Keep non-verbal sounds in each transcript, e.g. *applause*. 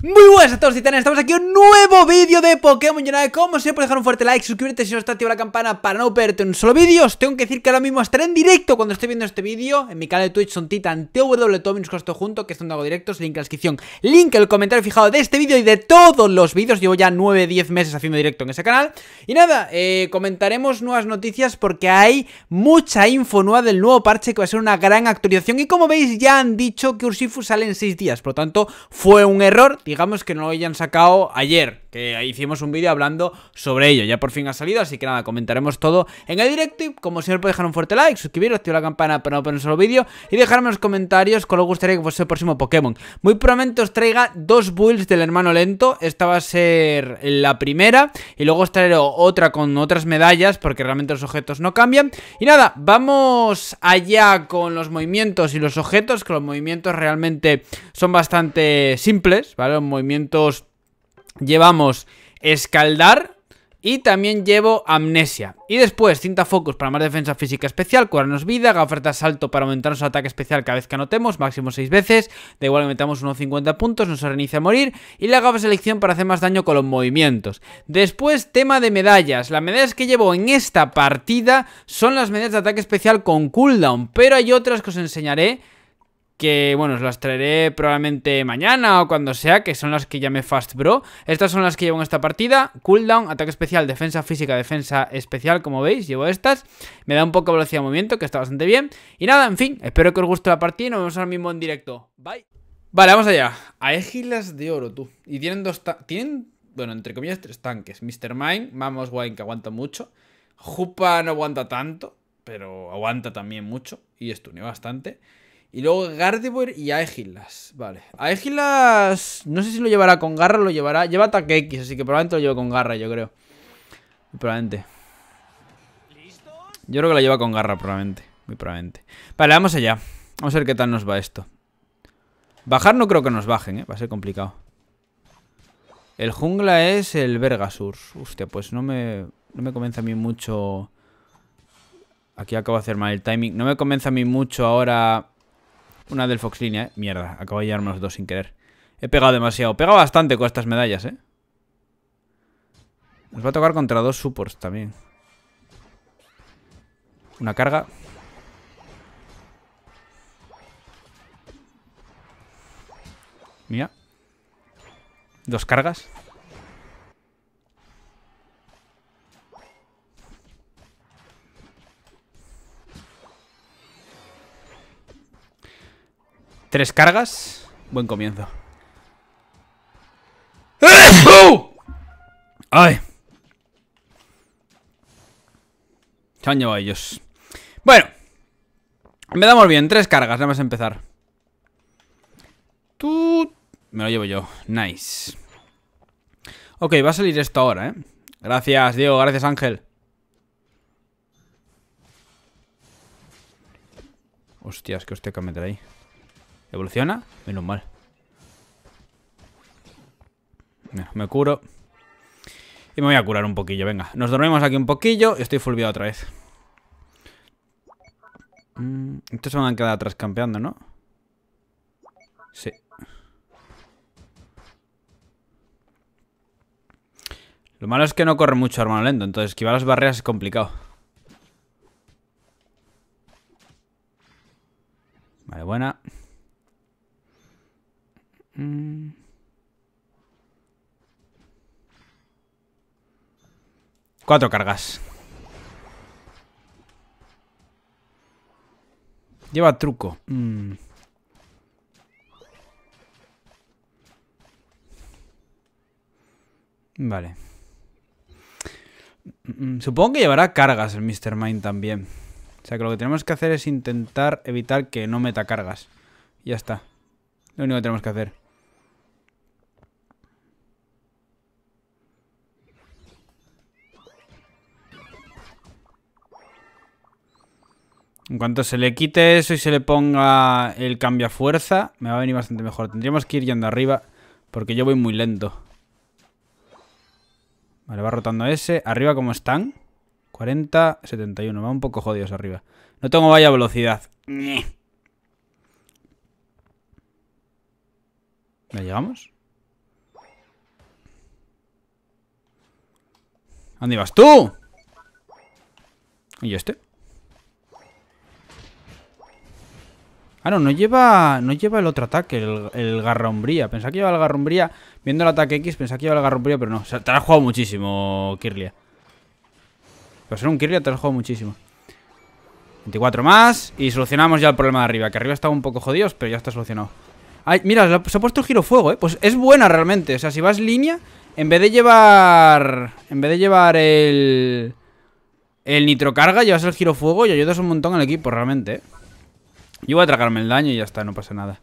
Muy buenas a todos titanes, estamos aquí en un nuevo vídeo de Pokémon nada, Como siempre dejar un fuerte like, suscribirte si no está activa la campana para no perderte un solo vídeo Os tengo que decir que ahora mismo estaré en directo cuando esté viendo este vídeo En mi canal de Twitch son Titan TW costo junto que es donde hago directos, link en la descripción Link en el comentario fijado de este vídeo y de todos los vídeos Llevo ya 9-10 meses haciendo directo en ese canal Y nada, eh, comentaremos nuevas noticias porque hay mucha info nueva del nuevo parche que va a ser una gran actualización Y como veis ya han dicho que Ursifu sale en 6 días, por lo tanto fue un error digamos que no lo hayan sacado ayer, que hicimos un vídeo hablando sobre ello. Ya por fin ha salido, así que nada, comentaremos todo en el directo. Y como siempre, dejar un fuerte like, suscribiros, activar la campana para no perderos el vídeo y dejarme en los comentarios cuál os gustaría que fuese el próximo Pokémon. Muy probablemente os traiga dos builds del hermano lento. Esta va a ser la primera y luego os traeré otra con otras medallas porque realmente los objetos no cambian. Y nada, vamos allá con los movimientos y los objetos, que los movimientos realmente son bastante simples, ¿vale? los movimientos llevamos escaldar y también llevo amnesia. Y después cinta focus para más defensa física especial, curarnos vida, de salto para aumentarnos nuestro ataque especial cada vez que anotemos, máximo 6 veces, da igual que metamos unos 50 puntos, nos reinicia a morir, y la gafa selección para hacer más daño con los movimientos. Después tema de medallas, las medallas que llevo en esta partida son las medallas de ataque especial con cooldown, pero hay otras que os enseñaré que bueno, os las traeré probablemente mañana o cuando sea, que son las que llamé Fast Bro. Estas son las que llevo en esta partida. Cooldown, ataque especial, defensa física, defensa especial, como veis, llevo estas. Me da un poco de velocidad de movimiento, que está bastante bien. Y nada, en fin, espero que os guste la partida y nos vemos ahora mismo en directo. Bye. Vale, vamos allá. a égilas de oro, tú. Y tienen dos... Tienen, bueno, entre comillas, tres tanques. Mr. Mine, vamos, Wine, que aguanta mucho. Jupa no aguanta tanto, pero aguanta también mucho. Y estune bastante. Y luego Gardevoir y Aegilas. Vale. Aegilas. No sé si lo llevará con garra o lo llevará. Lleva ataque X, así que probablemente lo lleve con garra, yo creo. Probablemente. Yo creo que la lleva con garra, probablemente. Muy probablemente. Vale, vamos allá. Vamos a ver qué tal nos va esto. Bajar no creo que nos bajen, ¿eh? Va a ser complicado. El jungla es el Vergasur. Hostia, pues no me, no me convence a mí mucho... Aquí acabo de hacer mal el timing. No me convence a mí mucho ahora una del Fox Línea, ¿eh? Mierda, acabo de llevarme los dos sin querer. He pegado demasiado. Pega bastante con estas medallas, ¿eh? Nos va a tocar contra dos supports también. Una carga. Mira. Dos cargas. Tres cargas. Buen comienzo. ¡Eh! ¡Ay! Se han llevado ellos. Bueno. Me damos bien. Tres cargas, nada más empezar. Tú... Me lo llevo yo. Nice. Ok, va a salir esto ahora, ¿eh? Gracias, Diego. Gracias, Ángel. Hostias, que hostia que meter ahí. Evoluciona. Menos mal. me curo. Y me voy a curar un poquillo, venga. Nos dormimos aquí un poquillo. Y Estoy fulviado otra vez. Mm, estos se van a quedar atrás campeando, ¿no? Sí. Lo malo es que no corre mucho hermano lento, entonces esquivar las barreras es complicado. Vale, buena. Mm. Cuatro cargas. Lleva truco. Mm. Vale. Mm, supongo que llevará cargas el Mr. Mind también. O sea que lo que tenemos que hacer es intentar evitar que no meta cargas. Ya está. Lo único que tenemos que hacer. En cuanto se le quite eso y se le ponga el cambio a fuerza, me va a venir bastante mejor. Tendríamos que ir yendo arriba porque yo voy muy lento. Vale, va rotando ese. Arriba, ¿cómo están? 40, 71. Va un poco jodidos arriba. No tengo vaya velocidad. ¿Ya llegamos? ¿Dónde ibas tú? ¿Y este? Ah, no, no lleva, no lleva el otro ataque, el, el garrombría. Pensaba que iba el garrombría. Viendo el ataque X, pensaba que iba el garrombría, pero no. O sea, te lo has jugado muchísimo, Kirlia. Pero ser un Kirlia te lo has jugado muchísimo. 24 más. Y solucionamos ya el problema de arriba. Que arriba estaba un poco jodidos, pero ya está solucionado. Ay, mira, se ha puesto el giro fuego, ¿eh? Pues es buena realmente. O sea, si vas línea, en vez de llevar... En vez de llevar el... El nitrocarga, llevas el giro fuego y ayudas un montón al equipo realmente, ¿eh? Yo voy a tragarme el daño y ya está, no pasa nada.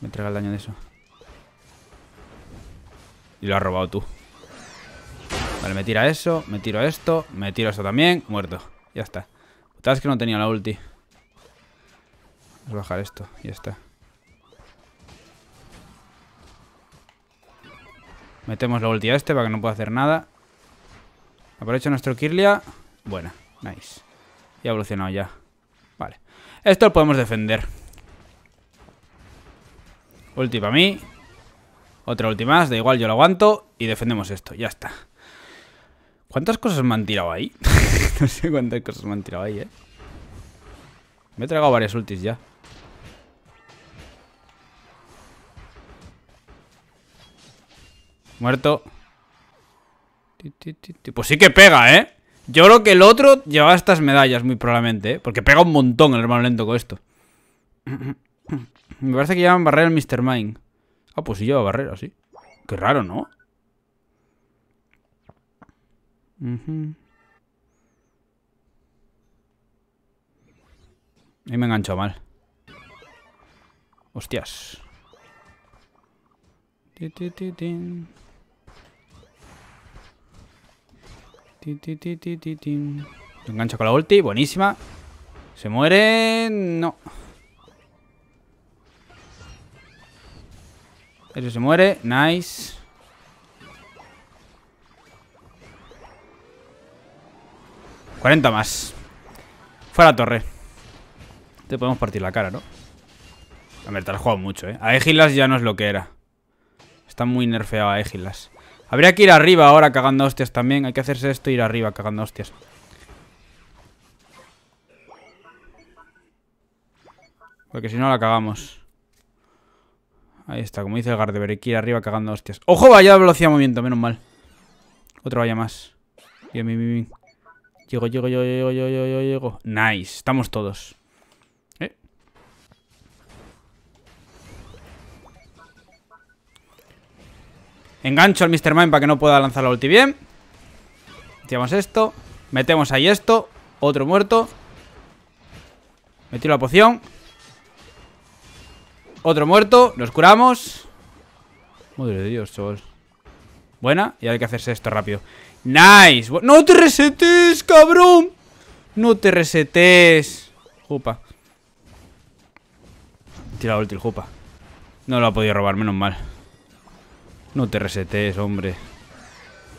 Me traga el daño de eso. Y lo has robado tú. Vale, me tira eso, me tiro esto, me tiro esto también. Muerto. Ya está. Sabes que no tenía la ulti. Vamos a bajar esto, ya está. Metemos la ulti a este para que no pueda hacer nada. Aprovecho nuestro Kirlia. Buena, nice. Y ha evolucionado ya. Vale. Esto lo podemos defender. Ulti para mí. Otra ulti más, da igual, yo lo aguanto. Y defendemos esto, ya está. ¿Cuántas cosas me han tirado ahí? *laughs* no sé cuántas cosas me han tirado ahí, eh. Me he tragado varias ultis ya. Muerto. Pues sí que pega, ¿eh? Yo creo que el otro llevaba estas medallas, muy probablemente, ¿eh? Porque pega un montón el hermano lento con esto. *clears throat* Me parece que llevan barrera el Mr. Mine. Ah, pues sí lleva barrera, sí. Qué raro, ¿no? Ahí me engancho mal. Hostias. Te engancho con la ulti, buenísima. Se muere... No. Eso se muere, nice. ¡40 más! Fuera torre. Te podemos partir la cara, ¿no? A ver, te has jugado mucho, ¿eh? A Egilas ya no es lo que era. Está muy nerfeado a Habría que ir arriba ahora cagando hostias también. Hay que hacerse esto e ir arriba cagando hostias. Porque si no la cagamos. Ahí está, como dice el Gardever, hay que ir arriba cagando hostias. ¡Ojo, vaya velocidad de movimiento! Menos mal. Otra vaya más. Bien, bien, bien. Llego, llego, llego, llego, llego, llego, llego. Nice, estamos todos. Engancho al Mr. Mime para que no pueda lanzar la ulti bien. Metemos esto. Metemos ahí esto. Otro muerto. Metí la poción. Otro muerto. Nos curamos. Madre de Dios, chaval. Buena. Y hay que hacerse esto rápido. Nice. No te resetes, cabrón. No te resetes. Jupa. Tira la ulti Jupa. No lo ha podido robar, menos mal. No te resetes, hombre.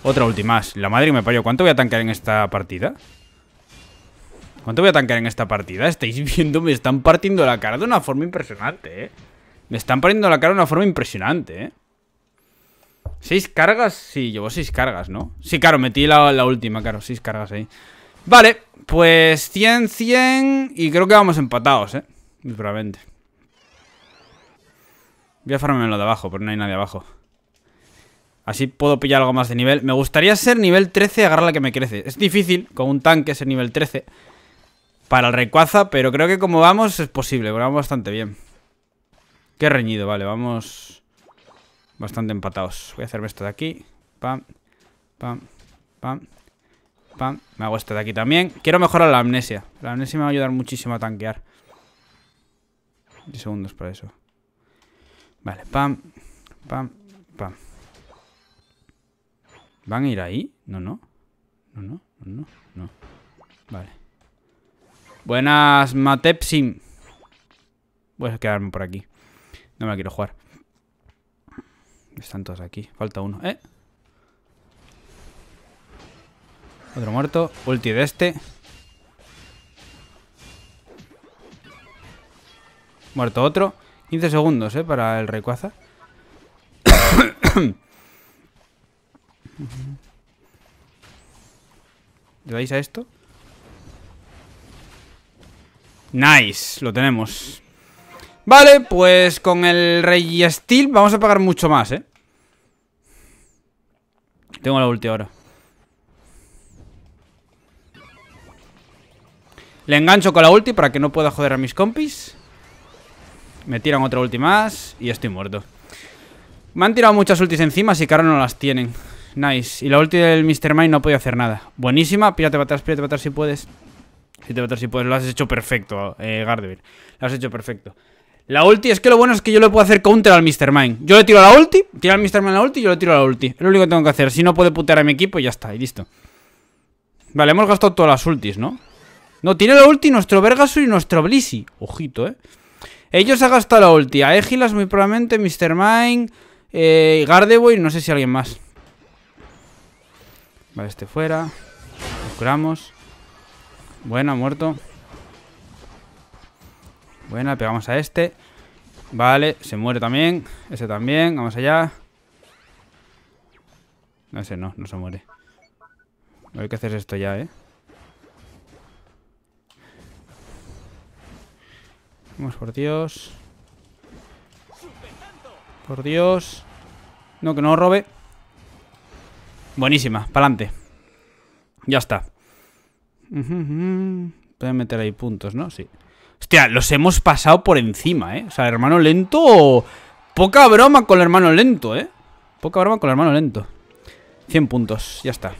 Otra última. más. La madre que me parió. ¿Cuánto voy a tanquear en esta partida? ¿Cuánto voy a tanquear en esta partida? Estáis *laughs* viendo, me están partiendo la cara de una forma impresionante, ¿eh? Me están partiendo la cara de una forma impresionante, ¿eh? ¿Seis cargas? Sí, llevo seis cargas, ¿no? Sí, claro, metí la, última, claro, seis cargas ahí. Vale, pues 100, 100 y creo que vamos empatados, ¿eh? probablemente. Voy a farmarme lo de abajo, pero no hay nadie abajo. Así puedo pillar algo más de nivel. Me gustaría ser nivel 13 y agarrar la que me crece. Es difícil con un tanque ser nivel 13 para el recuaza pero creo que como vamos es posible, vamos bastante bien. Qué reñido, vale, vamos bastante empatados. Voy a hacerme esto de aquí. Pam, pam, pam, pam. Me hago esto de aquí también. Quiero mejorar la amnesia. La amnesia me va a ayudar muchísimo a tanquear. 10 segundos para eso. Vale, pam, pam, pam. ¿Van a ir ahí? No, no. No, no, no, no. Vale. Buenas, Matepsim. Voy a quedarme por aquí. No me quiero jugar. Están todos aquí. Falta uno. ¿Eh? Otro muerto. Ulti de este. Muerto otro. 15 segundos, ¿eh? Para el Rayquaza. *coughs* *coughs* ¿Le dais a esto? Nice, lo tenemos Vale, pues con el Rey Steel vamos a pagar mucho más, ¿eh? Tengo la ulti ahora Le engancho con la ulti para que no pueda joder a mis compis Me tiran otra ulti más Y estoy muerto Me han tirado muchas ultis encima Así que ahora no las tienen Nice. Y la ulti del Mr. Mine no podía hacer nada. Buenísima. Pírate para atrás, pírate para atrás si puedes. Pírate para atrás si puedes. Lo has hecho perfecto, eh, Gardevoir. Lo has hecho perfecto. La ulti, es que lo bueno es que yo le puedo hacer counter al Mr. Mine. Yo le tiro la ulti, tira al Mr. Mine la ulti y yo le tiro la ulti. Es lo único que tengo que hacer. Si no puede putear a mi equipo, ya está, y listo. Vale, hemos gastado todas las ultis, ¿no? No, tiene la ulti nuestro Vergasur y nuestro Blissey. Ojito, ¿eh? Ellos han gastado la ulti. A Egilas muy probablemente, Mr. Mine, eh, Gardevoir no sé si alguien más. Vale, este fuera. lo curamos. Buena, muerto. Buena, pegamos a este. Vale, se muere también. Ese también, vamos allá. No, ese no, no se muere. hay que hacer esto ya, ¿eh? Vamos, por Dios. Por Dios. No, que no robe. Buenísima, para adelante. Ya está. Pueden meter ahí puntos, ¿no? Sí. Hostia, los hemos pasado por encima, ¿eh? O sea, hermano lento... Poca broma con el hermano lento, ¿eh? Poca broma con el hermano lento. 100 puntos, ya está.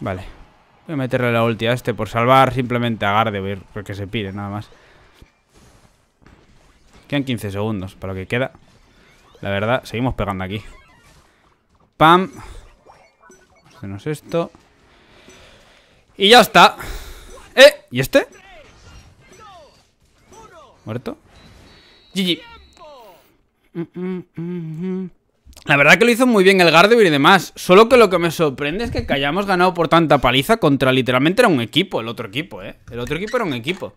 Vale. Voy a meterle la ulti a este por salvar simplemente a Garde, porque se pire, nada más. Quedan 15 segundos para lo que queda. La verdad, seguimos pegando aquí. Pam. Menos esto. Y ya está. ¿Eh? ¿Y este? ¿Muerto? GG. La verdad que lo hizo muy bien el Gardevir y demás. Solo que lo que me sorprende es que hayamos ganado por tanta paliza contra literalmente era un equipo, el otro equipo, ¿eh? El otro equipo era un equipo.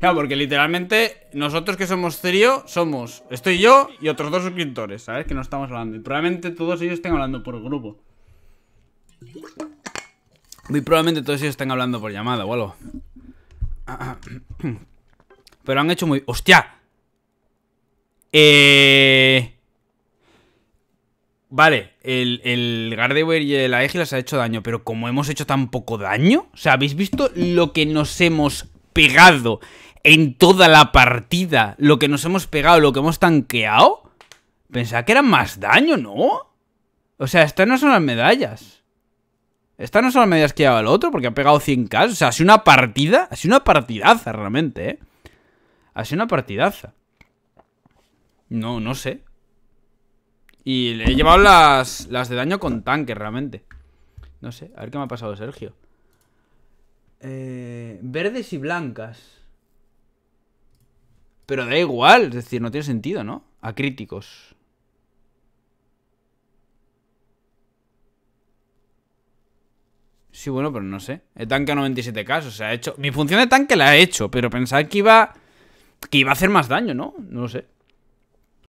Claro, porque literalmente nosotros que somos serio somos, estoy yo y otros dos suscriptores, ¿sabes? Que no estamos hablando. Y probablemente todos ellos estén hablando por grupo. Muy probablemente todos ellos están hablando por llamada o algo. Pero han hecho muy... ¡Hostia! Eh... Vale, el, el Gardevoir y la Égila se ha hecho daño, pero como hemos hecho tan poco daño, o sea, ¿habéis visto lo que nos hemos pegado en toda la partida? Lo que nos hemos pegado, lo que hemos tanqueado. Pensaba que era más daño, ¿no? O sea, estas no son las medallas. Esta no las medidas que lleva el otro porque ha pegado 100k. O sea, ha sido una partida. Ha sido una partidaza realmente, ¿eh? Ha sido una partidaza. No, no sé. Y le he llevado las, las de daño con tanque realmente. No sé, a ver qué me ha pasado Sergio. Eh, verdes y blancas. Pero da igual, es decir, no tiene sentido, ¿no? A críticos. Sí, bueno, pero no sé. El tanque a 97 casos, o sea, he hecho... Mi función de tanque la he hecho, pero pensaba que iba... Que iba a hacer más daño, ¿no? No lo sé.